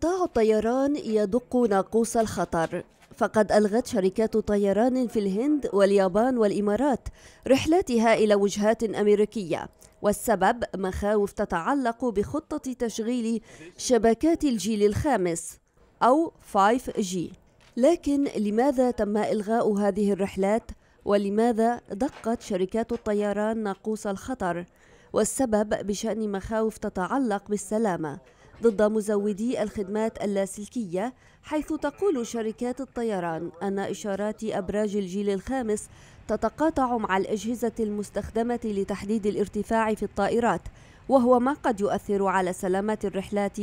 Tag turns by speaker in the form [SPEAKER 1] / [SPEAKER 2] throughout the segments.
[SPEAKER 1] قطاع الطيران
[SPEAKER 2] يدق ناقوس الخطر فقد ألغت شركات طيران في الهند واليابان والإمارات رحلاتها إلى وجهات أمريكية والسبب مخاوف تتعلق بخطة تشغيل شبكات الجيل الخامس أو 5G لكن لماذا تم إلغاء هذه الرحلات ولماذا دقت شركات الطيران ناقوس الخطر والسبب بشأن مخاوف تتعلق بالسلامة ضد مزودي الخدمات اللاسلكية حيث تقول شركات الطيران أن إشارات أبراج الجيل الخامس تتقاطع مع الأجهزة المستخدمة لتحديد الارتفاع في الطائرات وهو ما قد يؤثر على سلامة الرحلات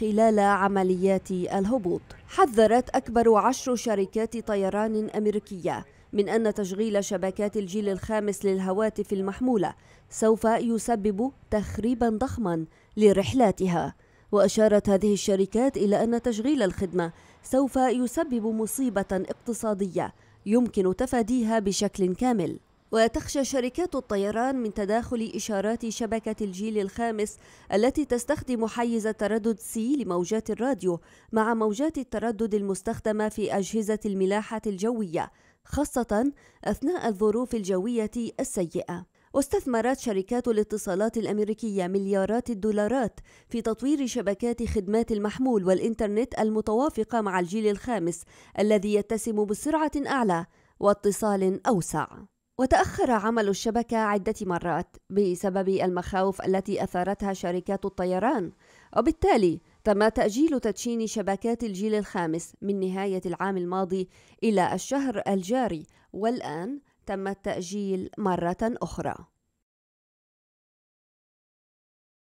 [SPEAKER 2] خلال عمليات الهبوط حذرت أكبر عشر شركات طيران أمريكية من أن تشغيل شبكات الجيل الخامس للهواتف المحمولة سوف يسبب تخريبا ضخما لرحلاتها وأشارت هذه الشركات إلى أن تشغيل الخدمة سوف يسبب مصيبة اقتصادية يمكن تفاديها بشكل كامل وتخشى شركات الطيران من تداخل إشارات شبكة الجيل الخامس التي تستخدم حيز التردد سي لموجات الراديو مع موجات التردد المستخدمة في أجهزة الملاحة الجوية خاصة أثناء الظروف الجوية السيئة واستثمرت شركات الاتصالات الأمريكية مليارات الدولارات في تطوير شبكات خدمات المحمول والإنترنت المتوافقة مع الجيل الخامس الذي يتسم بسرعة أعلى واتصال أوسع وتأخر عمل الشبكة عدة مرات بسبب المخاوف التي أثارتها شركات الطيران وبالتالي تم تأجيل تدشين شبكات الجيل الخامس من نهاية العام الماضي إلى الشهر الجاري والآن تم التأجيل مرة أخرى